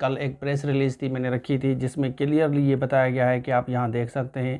कल एक press release थी मैंने रखी थी जिसमें क्लियरली ये बताया गया है कि आप यहाँ देख सकते हैं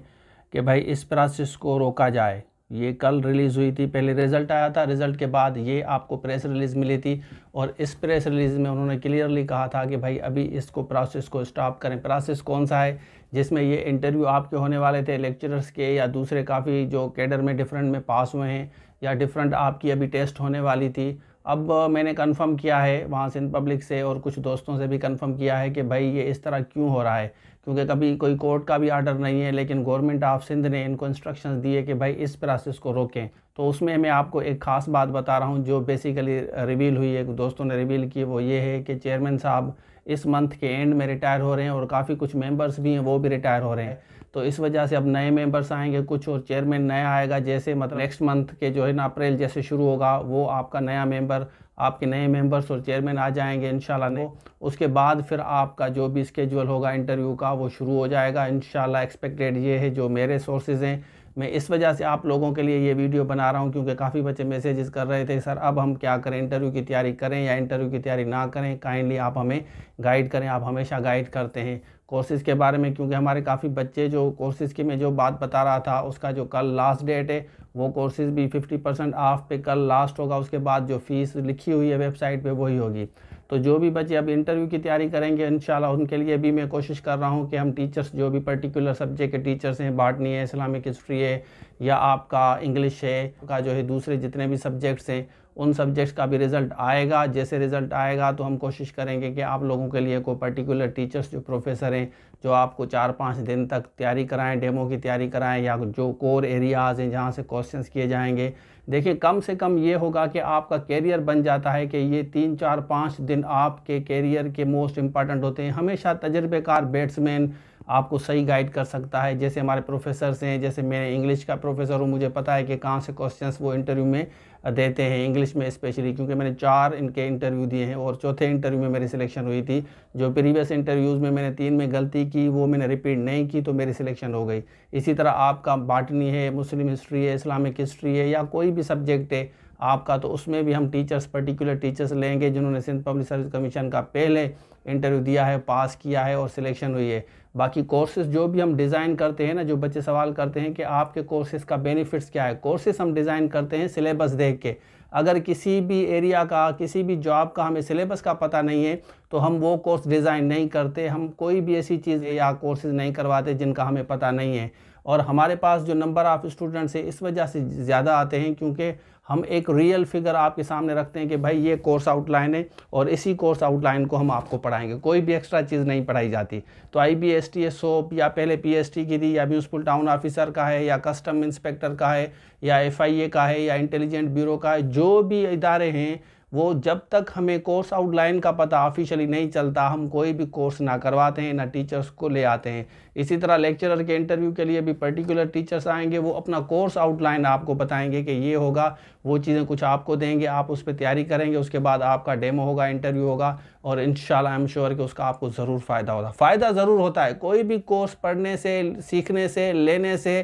कि भाई इस प्रोसेस को रोका जाए ये कल रिलीज़ हुई थी पहले रिज़ल्ट आया था रिज़ल्ट के बाद ये आपको प्रेस रिलीज़ मिली थी और इस प्रेस रिलीज़ में उन्होंने क्लियरली कहा था कि भाई अभी इसको प्रोसेस को स्टॉप करें प्रोसेस कौन सा है जिसमें ये इंटरव्यू आपके होने वाले थे लेक्चरर्स के या दूसरे काफ़ी जो कैडर में डिफरेंट में पास हुए हैं या डिफरेंट आपकी अभी टेस्ट होने वाली थी अब मैंने कंफर्म किया है वहाँ सिंध पब्लिक से और कुछ दोस्तों से भी कंफर्म किया है कि भाई ये इस तरह क्यों हो रहा है क्योंकि कभी कोई कोर्ट का भी आर्डर नहीं है लेकिन गवर्नमेंट ऑफ सिंध ने इनको इंस्ट्रक्शन दिए कि भाई इस प्रोसेस को रोकें तो उसमें मैं आपको एक ख़ास बात बता रहा हूँ जो बेसिकली रिवील हुई है दोस्तों ने रिवील की वो ये है कि चेयरमैन साहब इस मंथ के एंड में रिटायर हो रहे हैं और काफ़ी कुछ मेंबर्स भी हैं वो भी रिटायर हो रहे हैं तो इस वजह से अब नए मेंबर्स आएंगे कुछ और चेयरमैन नया आएगा जैसे मतलब नेक्स्ट मंथ के जो है ना अप्रैल जैसे शुरू होगा वो आपका नया मेंबर आपके नए मेंबर्स और चेयरमैन आ जाएंगे इन ने उसके बाद फिर आपका जो भी स्केजुअल होगा इंटरव्यू का वो शुरू हो जाएगा इन एक्सपेक्टेड ये है जो मेरे सोर्सेज हैं मैं इस वजह से आप लोगों के लिए ये वीडियो बना रहा हूँ क्योंकि काफ़ी बच्चे मैसेजेस कर रहे थे सर अब हम क्या करें इंटरव्यू की तैयारी करें या इंटरव्यू की तैयारी ना करें काइंडली आप हमें गाइड करें आप हमेशा गाइड करते हैं कोर्सेज़ के बारे में क्योंकि हमारे काफ़ी बच्चे जो कोर्सेज़ के मैं जो बात बता रहा था उसका जो कल लास्ट डेट है वो कोर्सेज़ भी 50 परसेंट ऑफ पे कल लास्ट होगा उसके बाद जो फ़ीस लिखी हुई है वेबसाइट पे वही होगी तो जो भी बच्चे अब इंटरव्यू की तैयारी करेंगे इन उनके लिए भी मैं कोशिश कर रहा हूँ कि हम टीचर्स जो भी पर्टिकुलर सब्जेक्ट के टीचर्स हैं बाटनी है इस्लामिक हिस्ट्री है या आपका इंग्लिश है का जो है दूसरे जितने भी सब्जेक्ट्स हैं उन सब्जेक्ट्स का भी रिज़ल्ट आएगा जैसे रिज़ल्ट आएगा तो हम कोशिश करेंगे कि आप लोगों के लिए कोई पर्टिकुलर टीचर्स जो प्रोफेसर हैं जो आपको चार पाँच दिन तक तैयारी कराएं डेमो की तैयारी कराएं या जो कोर एरियाज़ हैं जहाँ से क्वेश्चन किए जाएंगे देखिए कम से कम ये होगा कि आपका कैरियर बन जाता है कि ये तीन चार पाँच दिन आपके कैरियर के मोस्ट इम्पॉर्टेंट होते हैं हमेशा तजर्बेकार बैट्समैन आपको सही गाइड कर सकता है जैसे हमारे प्रोफेसर हैं जैसे मैं इंग्लिश का प्रोफेसर हूँ मुझे पता है कि कहाँ से क्वेश्चन वो इंटरव्यू में देते हैं इंग्लिश में स्पेशली क्योंकि मैंने चार इनके इंटरव्यू दिए हैं और चौथे इंटरव्यू में मेरी सिलेक्शन हुई थी जो प्रीवियस इंटरव्यूज़ में मैंने तीन में गलती की वो मैंने रिपीट नहीं की तो मेरी सिलेक्शन हो गई इसी तरह आपका बाटनी है मुस्लिम हिस्ट्री है इस्लामिक हिस्ट्री है या कोई भी सब्जेक्ट है आपका तो उसमें भी हम टीचर्स पर्टिकुलर टीचर्स लेंगे जिन्होंने सिंध पब्लिक सर्विस कमीशन का पहले इंटरव्यू दिया है पास किया है और सिलेक्शन हुई है बाकी कोर्सेज जो भी हम डिज़ाइन करते हैं ना जो बच्चे सवाल करते हैं कि आपके कोर्सेज का बेनिफिट्स क्या है कोर्सेज हम डिज़ाइन करते हैं सिलेबस देख के अगर किसी भी एरिया का किसी भी जॉब का हमें सिलेबस का पता नहीं है तो हम वो कोर्स डिज़ाइन नहीं करते हम कोई भी ऐसी चीज़ या कोर्सेज नहीं करवाते जिनका हमें पता नहीं है और हमारे पास जो नंबर ऑफ़ स्टूडेंट्स है इस वजह से ज़्यादा आते हैं क्योंकि हम एक रियल फिगर आपके सामने रखते हैं कि भाई ये कोर्स आउटलाइन है और इसी कोर्स आउटलाइन को हम आपको पढ़ाएंगे कोई भी एक्स्ट्रा चीज़ नहीं पढ़ाई जाती तो I B S T S सोप या पहले पी एस टी की थी या म्यूनसिपल टाउन ऑफिसर का है या कस्टम इंस्पेक्टर का है या एफ आई ए का है या इंटेलिजेंट ब्यूरो का है जो भी इदारे हैं वो जब तक हमें कोर्स आउटलाइन का पता ऑफिशियली नहीं चलता हम कोई भी कोर्स ना करवाते हैं ना टीचर्स को ले आते हैं इसी तरह लेक्चरर के इंटरव्यू के लिए भी पर्टिकुलर टीचर्स आएंगे वो अपना कोर्स आउटलाइन आपको बताएंगे कि ये होगा वो चीज़ें कुछ आपको देंगे आप उस पर तैयारी करेंगे उसके बाद आपका डेमो होगा इंटरव्यू होगा और इन आई एम श्योर कि उसका आपको ज़रूर फ़ायदा होगा फ़ायदा ज़रूर होता है कोई भी कोर्स पढ़ने से सीखने से लेने से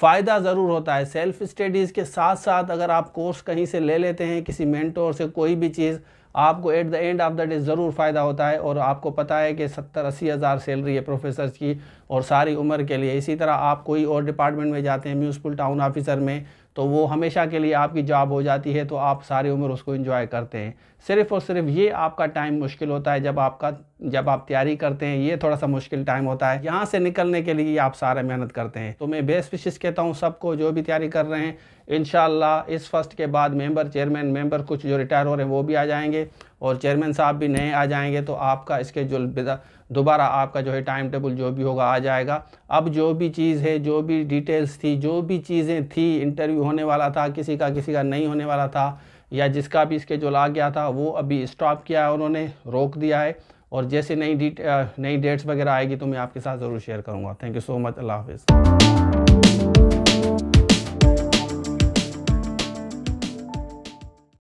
फ़ायदा ज़रूर होता है सेल्फ स्टडीज़ के साथ साथ अगर आप कोर्स कहीं से ले लेते हैं किसी मेंटोर से कोई भी चीज़ आपको at the end of the day ज़रूर फ़ायदा होता है और आपको पता है कि सत्तर अस्सी हज़ार सैलरी है प्रोफेसर की और सारी उम्र के लिए इसी तरह आप कोई और डिपार्टमेंट में जाते हैं म्यूनसिपल टाउन ऑफिसर में तो वो हमेशा के लिए आपकी जॉब हो जाती है तो आप सारी उम्र उसको इन्जॉय करते हैं सिर्फ़ और सिर्फ ये आपका टाइम मुश्किल होता है जब आपका जब आप तैयारी करते हैं ये थोड़ा सा मुश्किल टाइम होता है यहाँ से निकलने के लिए आप सारा मेहनत करते हैं तो मैं बेस्ट विशेष कहता हूँ सबको जो भी तैयारी कर रहे हैं इन इस फर्स्ट के बाद मेम्बर चेयरमैन मेम्बर कुछ जो रिटायर हो रहे हैं वो भी आ जाएंगे और चेयरमैन साहब भी नए आ जाएंगे तो आपका जो दोबारा आपका जो है टाइम टेबल जो भी होगा आ जाएगा अब जो भी चीज़ है जो भी डिटेल्स थी जो भी चीज़ें थी इंटरव्यू होने वाला था किसी का किसी का नहीं होने वाला था या जिसका भी जो आ गया था वो अभी स्टॉप किया है उन्होंने रोक दिया है और जैसे नई डिट नई डेट्स वगैरह आएगी तो मैं आपके साथ ज़रूर शेयर करूँगा थैंक यू सो मच अल्लाह हाफिज़